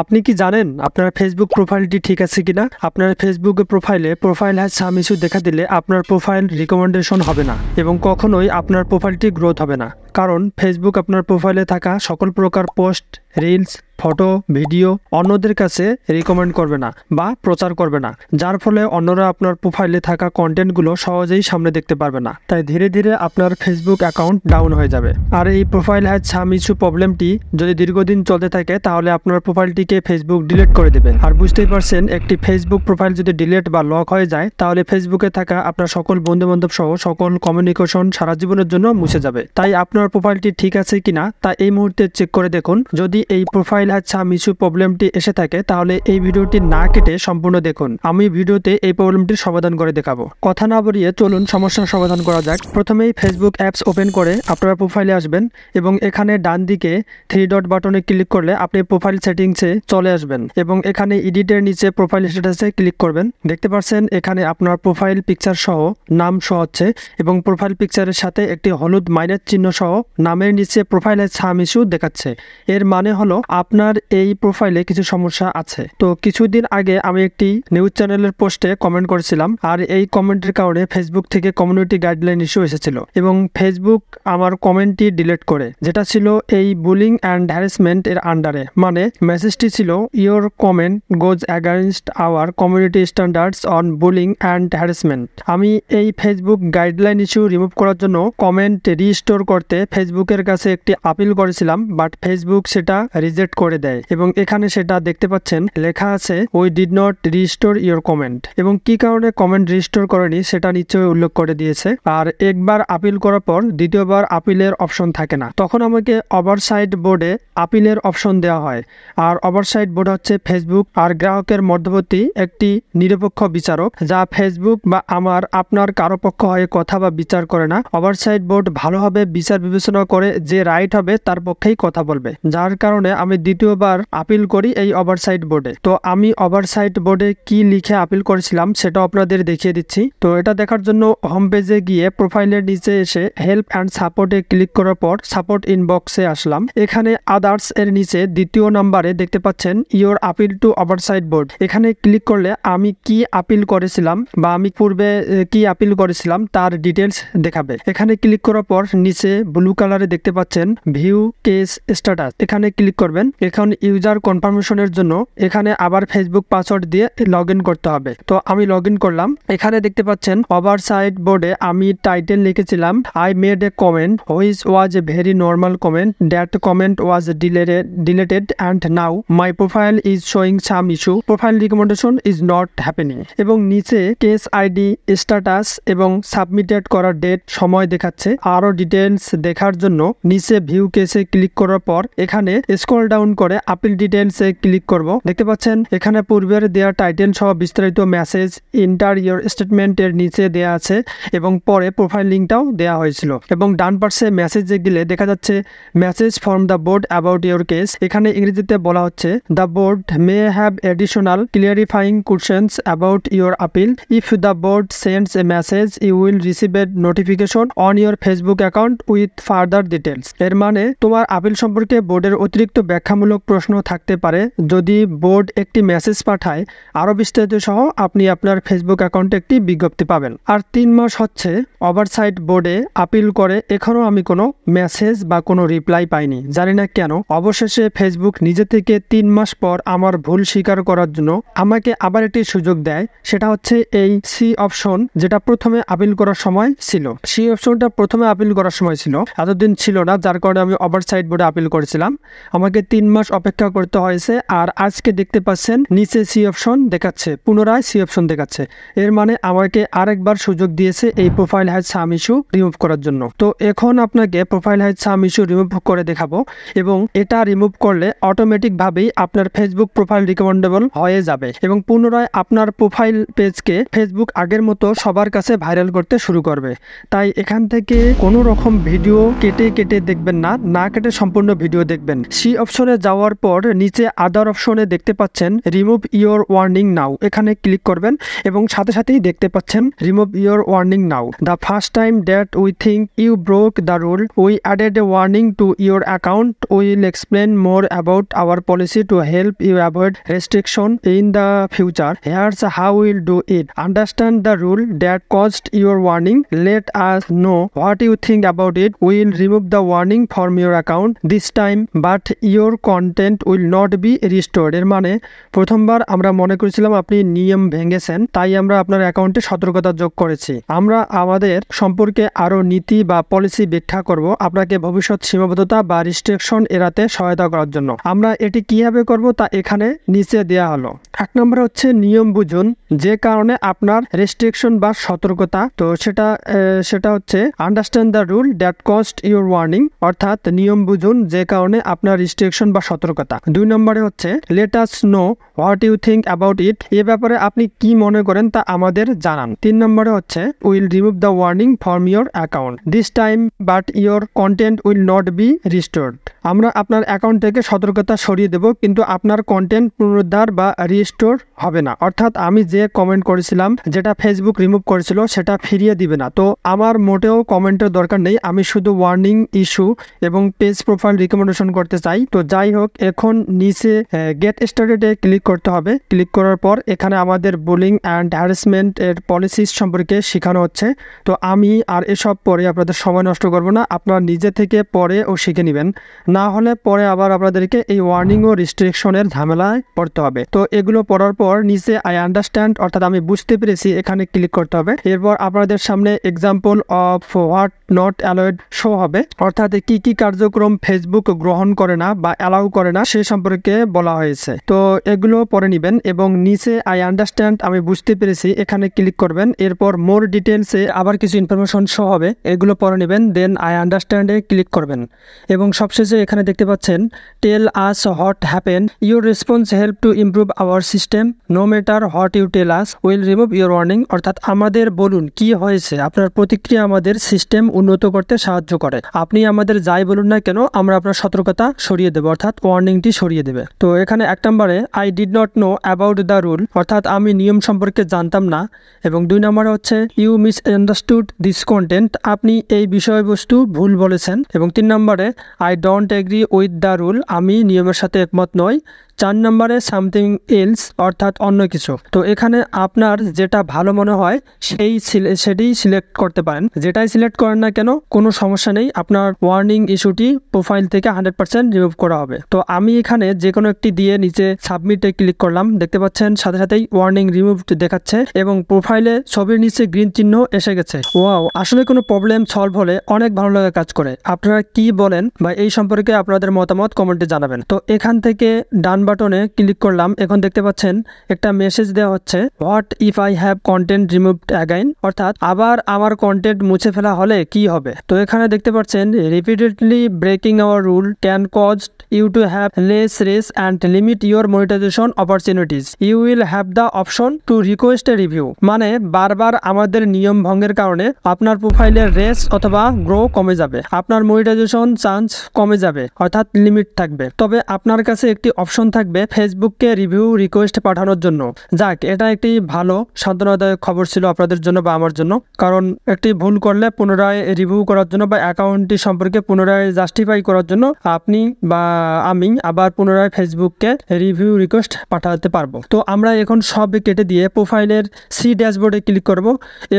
আপনি কি জানেন আপনার ফেসবুক প্রোফাইলটি ঠিক আছে কিনা আপনার ফেসবুক প্রোফাইলে প্রোফাইল হ্যাজ সাম ইস্যু দেখা দিলে আপনার প্রোফাইল রিকমেন্ডেশন হবে না এবং কখনোই আপনার প্রোফাইলটি গ্রোথ হবে না কারণ ফেসবুক আপনার প্রোফাইলে থাকা সকল প্রকার পোস্ট রিলস ফটো ভিডিও অন্যদের কাছে রেকমেন্ড করবে না বা প্রচার করবে না যার ফলে অন্যরা আপনার প্রোফাইলে থাকা কন্টেন্টগুলো সহজেই সামনে দেখতে পারবে না তাই ধীরে ধীরে আপনার ফেসবুক অ্যাকাউন্ট ডাউন হয়ে যাবে আর এই প্রোফাইল হ্যাজ সাম ইস্যু প্রবলেমটি যদি দীর্ঘদিন চলতে থাকে তাহলে আপনার প্রোফাইলটিকে ফেসবুক ডিলিট করে দেবে আর বুঝতেই পারছেন একটি ফেসবুক প্রোফাইল যদি ডিলিট বা লক হয়ে যায় তাহলে ফেসবুকে থাকা আপনার সকল বন্ধুবান্ধব সহ সকল কমিউনিকেশন সারা জীবনের জন্য মুছে যাবে তাই আপনার প্রোফাইলটি ঠিক আছে কিনা তা এই মুহূর্তে চেক করে দেখুন যদি এই প্রোফাইল মোবাইল আচ্ছা আমি ইস্যু প্রবলেমটি এসে থাকে তাহলে এই ভিডিওটি না কেটে সম্পূর্ণ দেখুন আমি ভিডিওতে এই প্রবলেমটির সমাধান করে দেখাবো কথা না বলিয়ে চলুন সমস্যার সমাধান করা যাক প্রথমেই ফেসবুক অ্যাপস ওপেন করে আপনার প্রোফাইলে আসবেন এবং এখানে ডান দিকে থ্রি ডট বাটনে ক্লিক করলে আপনি প্রোফাইল সেটিংসে চলে আসবেন এবং এখানে এডিটের নিচে প্রোফাইল স্ট্যাটাসে ক্লিক করবেন দেখতে পাচ্ছেন এখানে আপনার প্রোফাইল পিকচার সহ নাম সহ হচ্ছে এবং প্রোফাইল পিকচারের সাথে একটি হলুদ মাইনের চিহ্ন সহ নামের নিচে প্রোফাইলের সাম ইস্যু দেখাচ্ছে এর মানে হলো আপনি আপনার এই প্রোফাইলে কিছু সমস্যা আছে তো কিছুদিন আগে আমি একটি নিউজ চ্যানেলের পোস্টে কমেন্ট করেছিলাম আর এই কমেন্টের কারণে ফেসবুক থেকে কমিউনিটি গাইডলাইন ইস্যু এসেছিল এবং ফেসবুক আমার কমেন্টটি ডিলিট করে যেটা ছিল এই বুলিং অ্যান্ড হ্যারাসমেন্ট এর আন্ডারে মানে মেসেজটি ছিল your comment goes against our community standards on bullying and harassment আমি এই ফেসবুক গাইডলাইন ইস্যু রিমুভ করার জন্য কমেন্ট রিস্টোর করতে ফেসবুকের কাছে একটি আপিল করেছিলাম বাট ফেসবুক সেটা রিজেক্ট করে দেয় এবং এখানে সেটা দেখতে পাচ্ছেন লেখা আছে we did not restore your comment এবং কি কারণে কমেন্ট রিস্টোর করেনি সেটা নিশ্চয়ই উল্লেখ করে দিয়েছে আর একবার আপিল করার পর দ্বিতীয়বার আপিলের অপশন থাকে না তখন আমাকে ওভারসাইট বোর্ডে আপিলের অপশন দেওয়া হয় আর ওভারসাইট বোর্ড হচ্ছে ফেসবুক আর গ্রাহকের মধ্যবর্তী একটি নিরপেক্ষ বিচারক যা ফেসবুক বা আমার আপনার কারো পক্ষ হয়ে কথা বা বিচার করে না ওভারসাইট বোর্ড ভালোভাবে বিচার বিবেচনা করে যে রাইট হবে তার পক্ষেই কথা বলবে যার কারণে আমি দ্বিতীয়বার আপিল করি এই ওভারসাইট বোর্ডে তো আমি ওভারসাইট বোর্ডে কি লিখে আপিল করেছিলাম সেটা আপনাদের দেখিয়ে দিচ্ছি তো এটা দেখার জন্য হোম পেজে গিয়ে প্রোফাইলের নিচে এসে হেল্প অ্যান্ড সাপোর্টে ক্লিক করার পর সাপোর্ট ইনবক্সে আসলাম এখানে আদার্স এর নিচে দ্বিতীয় নাম্বারে দেখতে পাচ্ছেন your appeal to oversight board এখানে ক্লিক করলে আমি কি আপিল করেছিলাম বা আমি পূর্বে কি আপিল করেছিলাম তার ডিটেলস দেখাবে এখানে ক্লিক করার পর নিচে ব্লু কালারে দেখতে পাচ্ছেন ভিউ কেস স্ট্যাটাস এখানে ক্লিক করবেন এখন ইউজার কনফার্মেশনের জন্য এখানে আবার ফেসবুক পাসওয়ার্ড দিয়ে লগ করতে হবে তো আমি লগ করলাম এখানে দেখতে পাচ্ছেন ওভার সাইড বোর্ডে আমি টাইটেল লিখেছিলাম I made a comment which was a very normal comment that comment was deleted deleted and now my profile is showing some issue profile recommendation is not happening এবং নিচে case ID status এবং submitted করার date সময় দেখাচ্ছে আরও details দেখার জন্য নিচে ভিউ কেসে ক্লিক করার পর এখানে স্ক্রল ডাউন করে আপিল ডিটেলসে ক্লিক করব দেখতে পাচ্ছেন এখানে পূর্বের দেওয়া টাইটেল সহ বিস্তারিত মেসেজ ইন্টার ইয়োর স্টেটমেন্টের নিচে দেয়া আছে এবং পরে প্রোফাইল লিঙ্কটাও দেওয়া হয়েছিল এবং ডান পার্শ্বে মেসেজে গেলে দেখা যাচ্ছে message from the board about your case এখানে ইংরেজিতে বলা হচ্ছে the board may have additional clarifying questions about your appeal if the board sends a message you will receive a notification on your Facebook account with further details এর মানে তোমার appeal সম্পর্কে বোর্ডের অতিরিক্ত ব্যাখ্যা পরীক্ষামূলক প্রশ্ন থাকতে পারে যদি বোর্ড একটি মেসেজ পাঠায় আরও বিস্তারিত সহ আপনি আপনার ফেসবুক অ্যাকাউন্টে একটি বিজ্ঞপ্তি পাবেন আর তিন মাস হচ্ছে ওভারসাইট বোর্ডে আপিল করে এখনও আমি কোনো মেসেজ বা কোনো রিপ্লাই পাইনি জানি না কেন অবশেষে ফেসবুক নিজে থেকে তিন মাস পর আমার ভুল স্বীকার করার জন্য আমাকে আবার একটি সুযোগ দেয় সেটা হচ্ছে এই সি অপশন যেটা প্রথমে আপিল করার সময় ছিল সি অপশনটা প্রথমে আপিল করার সময় ছিল এতদিন ছিল না যার কারণে আমি ওভারসাইট বোর্ডে আপিল করেছিলাম আমাকে তিন মাস অপেক্ষা করতে হয়েছে আর আজকে দেখতে পাচ্ছেন নিচে সি অপশন দেখাচ্ছে পুনরায় সি অপশন দেখাচ্ছে এর মানে আমাকে আরেকবার সুযোগ দিয়েছে এই profile has some issue remove করার জন্য তো এখন আপনাকে profile has some issue remove করে দেখাবো এবং এটা রিমুভ করলে অটোমেটিকভাবেই আপনার ফেসবুক প্রোফাইল রিকমেন্ডেবল হয়ে যাবে এবং পুনরায় আপনার প্রোফাইল পেজকে ফেসবুক আগের মতো সবার কাছে ভাইরাল করতে শুরু করবে তাই এখান থেকে কোনো রকম ভিডিও কেটে কেটে দেখবেন না না কেটে সম্পূর্ণ ভিডিও দেখবেন সি অপশনে অপশনে যাওয়ার পর নিচে আদার অপশনে দেখতে পাচ্ছেন রিমুভ ইয়োর ওয়ার্নিং নাও এখানে ক্লিক করবেন এবং সাথে সাথেই দেখতে পাচ্ছেন remove your warning now the first time that we think you broke the rule we added a warning to your account will explain more about our policy to help you avoid restriction in the future here's how will do it understand the rule that caused your warning let us know what you think about it will remove the warning from your account this time but your content will not be restored এর মানে প্রথমবার আমরা মনে করেছিলাম আপনি নিয়ম ভেঙেছেন তাই আমরা আপনার অ্যাকাউন্টে সতর্কতা যোগ করেছি আমরা আমাদের সম্পর্কে আরও নীতি বা পলিসি ব্যাখ্যা করব আপনাকে ভবিষ্যৎ সীমাবদ্ধতা বা রিস্ট্রিকশন এড়াতে সহায়তা করার জন্য আমরা এটি কিভাবে করব তা এখানে নিচে দেয়া হলো এক নম্বর হচ্ছে নিয়ম বুঝুন যে কারণে আপনার রেস্ট্রিকশন বা সতর্কতা তো সেটা সেটা হচ্ছে understand the rule that caused your warning অর্থাৎ নিয়ম বুঝুন যে কারণে আপনার রিস্ট্রিকশন বা সতর্কতা দুই নম্বরে হচ্ছে let us know what you think about it এ ব্যাপারে আপনি কি মনে করেন তা আমাদের জানান তিন নম্বরে হচ্ছে will remove the warning from your account this time but your content will not be restored আমরা আপনার অ্যাকাউন্ট থেকে সতর্কতা সরিয়ে দেব কিন্তু আপনার কন্টেন্ট পুনরুদ্ধার বা রিস্টোর হবে না অর্থাৎ আমি যে কমেন্ট করেছিলাম যেটা ফেসবুক রিমুভ করেছিল সেটা ফিরিয়ে দিবে না তো আমার মোটেও কমেন্টের দরকার নেই আমি শুধু ওয়ার্নিং ইস্যু এবং পেজ প্রোফাইল রিকমেন্ডেশন করতে চাই তো যাই যাই হোক এখন নিচে গেট স্টার্টেডে ক্লিক করতে হবে ক্লিক করার পর এখানে আমাদের বোলিং অ্যান্ড হ্যারাসমেন্ট এর পলিসিস সম্পর্কে শেখানো হচ্ছে তো আমি আর এসব পরে আপনাদের সময় নষ্ট করব না আপনারা নিজে থেকে পরে ও শিখে নেবেন না হলে পরে আবার আপনাদেরকে এই ওয়ার্নিং ও রিস্ট্রিকশনের ঝামেলায় পড়তে হবে তো এগুলো পড়ার পর নিচে আই আন্ডারস্ট্যান্ড অর্থাৎ আমি বুঝতে পেরেছি এখানে ক্লিক করতে হবে এরপর আপনাদের সামনে example of what not allowed show হবে অর্থাৎ কি কি কার্যক্রম ফেসবুক গ্রহণ করে না বা অ্যালাউ করে না সে সম্পর্কে বলা হয়েছে তো এগুলো পরে নেবেন এবং নিচে আই আন্ডারস্ট্যান্ড আমি বুঝতে পেরেছি এখানে ক্লিক করবেন এরপর মোর ডিটেলসে আবার কিছু ইনফরমেশন শো হবে এগুলো পরে নেবেন দেন আই আন্ডারস্ট্যান্ডে ক্লিক করবেন এবং সবশেষে এখানে দেখতে পাচ্ছেন tell us what happen your response help to improve our system no matter what you tell us will remove your warning অর্থাৎ আমাদের বলুন কি হয়েছে আপনার প্রতিক্রিয়া আমাদের সিস্টেম উন্নত করতে সাহায্য করে আপনি আমাদের যাই বলুন না কেন আমরা আপনার সতর্কতা সরিয়ে দেবো অর্থাৎ অর্থাৎ ওয়ার্নিংটি সরিয়ে দেবে তো এখানে এক নম্বরে I did not know about the rule অর্থাৎ আমি নিয়ম সম্পর্কে জানতাম না এবং দুই নম্বরে হচ্ছে you misunderstood this content আপনি এই বিষয়বস্তু ভুল বলেছেন এবং তিন নম্বরে I don't agree with the rule আমি নিয়মের সাথে একমত নই চার নম্বরে সামথিং এলস অর্থাৎ অন্য কিছু তো এখানে আপনার যেটা ভালো মনে হয় সেই সেটি সিলেক্ট করতে পারেন যেটাই সিলেক্ট করেন না কেন কোনো সমস্যা নেই আপনার ওয়ার্নিং ইস্যুটি প্রোফাইল থেকে হান্ড্রেড পার্সেন্ট রিমুভ করা হবে তো আমি এখানে যে কোনো একটি দিয়ে নিচে সাবমিটে ক্লিক করলাম দেখতে পাচ্ছেন সাথে সাথেই ওয়ার্নিং রিমুভ দেখাচ্ছে এবং প্রোফাইলে ছবির নিচে গ্রিন চিহ্ন এসে গেছে ওয়াও আসলে কোনো প্রবলেম সলভ হলে অনেক ভালো লাগা কাজ করে আপনারা কি বলেন বা এই সম্পর্কে আপনাদের মতামত কমেন্টে জানাবেন তো এখান থেকে ডান বাটনে ক্লিক করলাম এখন দেখতে পাচ্ছেন একটা মেসেজ দেওয়া হচ্ছে what if I have content remove again অর্থাৎ আবার আমার কন্টেন্ট মুছে ফেলা হলে কি হবে তো এখানে দেখতে পাচ্ছেন repeatedly breaking our rule can cause you to have less reach and limit your monetization opportunities you will have the option to request a review মানে বারবার আমাদের নিয়ম ভঙ্গের কারণে আপনার প্রোফাইলের রেস অথবা গ্রো কমে যাবে আপনার মনিটাইজেশন চান্স কমে যাবে অর্থাৎ লিমিট থাকবে তবে আপনার কাছে একটি অপশন থাকবে ফেসবুককে রিভিউ রিকোয়েস্ট পাঠানোর জন্য যাক এটা একটি ভালো সান্ত্বনাদায়ক খবর ছিল আপনাদের জন্য বা আমার জন্য কারণ একটি ভুল করলে পুনরায় রিভিউ করার জন্য বা অ্যাকাউন্টটি সম্পর্কে পুনরায় জাস্টিফাই করার জন্য আপনি বা আমি আবার পুনরায় ফেসবুককে রিভিউ রিকোয়েস্ট পাঠাতে পারবো তো আমরা এখন সব কেটে দিয়ে প্রোফাইলের সি ড্যাশবোর্ডে ক্লিক করব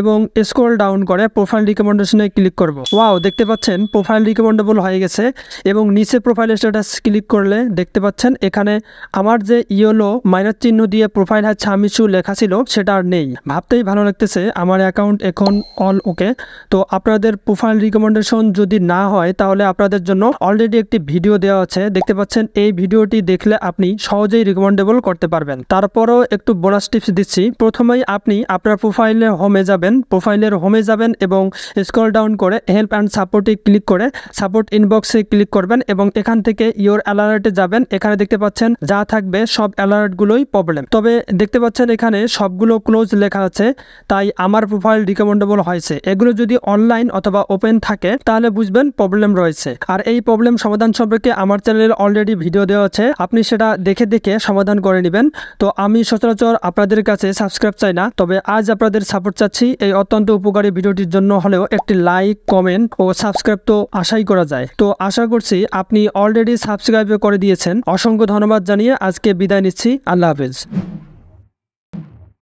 এবং স্ক্রল ডাউন করে প্রোফাইল রিকমেন্ডেশনে ক্লিক করব ওয়াও দেখতে পাচ্ছেন প্রোফাইল রিকমেন্ডেবল হয়ে গেছে এবং নিচে প্রোফাইল স্ট্যাটাস ক্লিক করলে দেখতে পাচ্ছেন এখানে আমার যে ইয়েলো মাইনার চিহ্ন দিয়ে প্রোফাইল আমি শু লেখা ছিল সেটা আর নেই ভাবতেই ভালো লাগতেছে আমার অ্যাকাউন্ট এখন অল ওকে তো আপনাদের প্রোফাইল রিকমেন্ডেশন যদি না হয় তাহলে আপনাদের জন্য অলরেডি একটি ভিডিও দেওয়া আছে দেখতে পাচ্ছেন এই ভিডিওটি দেখলে আপনি সহজেই রিকমেন্ডেবল করতে পারবেন তারপরও একটু বোনাস টিপস দিচ্ছি প্রথমেই আপনি আপনার প্রোফাইলের হোমে যাবেন প্রোফাইলের হোমে যাবেন এবং স্ক্রল ডাউন করে হেল্প অ্যান্ড সাপোর্টে ক্লিক করে সাপোর্ট ইনবক্সে ক্লিক করবেন এবং এখান থেকে ইয়োর অ্যালার্টে যাবেন এখানে দেখতে পাচ্ছেন যা থাকবে সব অ্যালার্টগুলোই প্রবলেম তবে দেখতে পাচ্ছেন এখানে সবগুলো ক্লোজ লেখা আছে তাই আমার প্রোফাইল রিকমেন্ডেবল হয়েছে এগুলো যদি অনলাইন অথবা ওপেন থাকে তাহলে বুঝবেন প্রবলেম রয়েছে আর এই প্রবলেম সমাধান সম্পর্কে আমার চ্যানেলে অলরেডি ভিডিও দেওয়া আছে আপনি সেটা দেখে দেখে সমাধান করে নেবেন তো আমি সচরাচর আপনাদের কাছে সাবস্ক্রাইব চাই না তবে আজ আপনাদের সাপোর্ট চাচ্ছি এই অত্যন্ত উপকারী ভিডিওটির জন্য হলেও একটি লাইক কমেন্ট ও সাবস্ক্রাইব তো আশাই করা যায় তো আশা করছি আপনি অলরেডি সাবস্ক্রাইব করে দিয়েছেন অসংখ্য ধন্যবাদ জানিয়ে আজকে বিদায় নিচ্ছি আল্লাহ হাফেজ